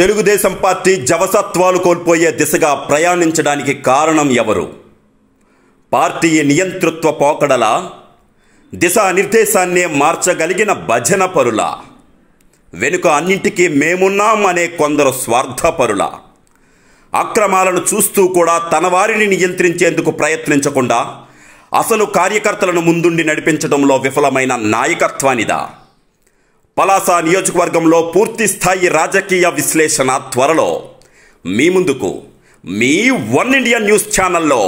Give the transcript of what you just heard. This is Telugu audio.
తెలుగుదేశం పార్టీ జవసత్వాలు కోల్పోయే దిశగా ప్రయాణించడానికి కారణం ఎవరు పార్టీ నియంతృత్వ పోకడల దిశానిర్దేశాన్నే మార్చగలిగిన భజన పరుల వెనుక అన్నింటికీ మేమున్నాం అనే కొందరు స్వార్థపరుల అక్రమాలను చూస్తూ కూడా తన వారిని నియంత్రించేందుకు ప్రయత్నించకుండా అసలు కార్యకర్తలను ముందుండి నడిపించడంలో విఫలమైన నాయకత్వానిదా పలాస నియోజకవర్గంలో పూర్తి స్థాయి రాజకీయ విశ్లేషణ త్వరలో మీ ముందుకు మీ వన్ ఇండియా న్యూస్ ఛానల్లో